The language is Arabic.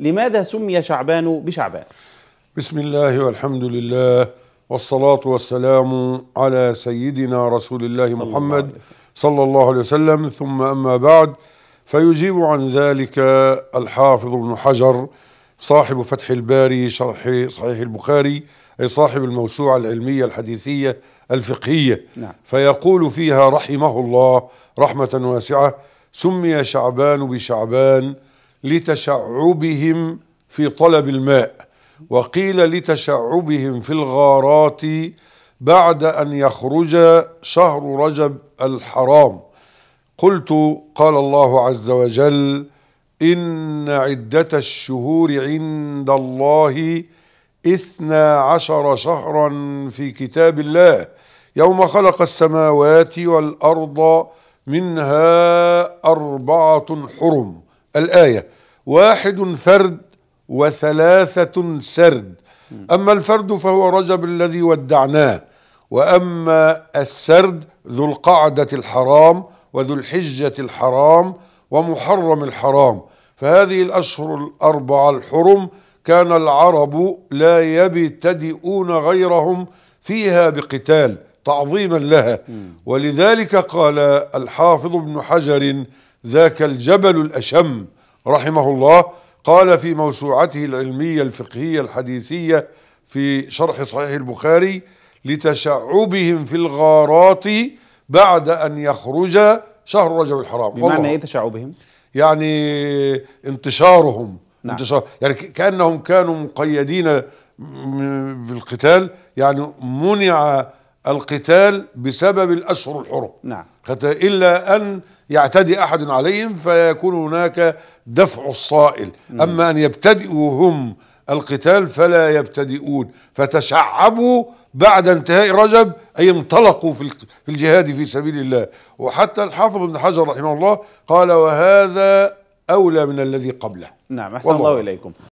لماذا سمي شعبان بشعبان بسم الله والحمد لله والصلاة والسلام على سيدنا رسول الله صلى محمد الله صلى الله عليه وسلم ثم أما بعد فيجيب عن ذلك الحافظ ابن حجر صاحب فتح الباري شرح صحيح البخاري أي صاحب الموسوعة العلمية الحديثية الفقهية نعم. فيقول فيها رحمه الله رحمة واسعة سمي شعبان بشعبان لتشعبهم في طلب الماء وقيل لتشعبهم في الغارات بعد أن يخرج شهر رجب الحرام قلت قال الله عز وجل إن عدة الشهور عند الله إثنا عشر شهرا في كتاب الله يوم خلق السماوات والأرض منها أربعة حرم الآية واحد فرد وثلاثة سرد أما الفرد فهو رجب الذي ودعناه وأما السرد ذو القعدة الحرام وذو الحجة الحرام ومحرم الحرام فهذه الأشهر الأربعة الحرم كان العرب لا يبتدئون غيرهم فيها بقتال تعظيما لها ولذلك قال الحافظ ابن حجر ذاك الجبل الأشم رحمه الله قال في موسوعته العلمية الفقهية الحديثية في شرح صحيح البخاري لتشعبهم في الغارات بعد أن يخرج شهر رجب الحرام بمعنى إيه تشعبهم؟ يعني انتشارهم نعم. انتشار يعني كأنهم كانوا مقيدين بالقتال يعني منع القتال بسبب الأشهر الحرم نعم حتى إلا أن يعتدي أحد عليهم فيكون هناك دفع الصائل نعم. أما أن يبتدئوا هم القتال فلا يبتدئون فتشعبوا بعد انتهاء رجب أي انطلقوا في الجهاد في سبيل الله وحتى الحافظ ابن حجر رحمه الله قال وهذا أولى من الذي قبله نعم أحسن الله إليكم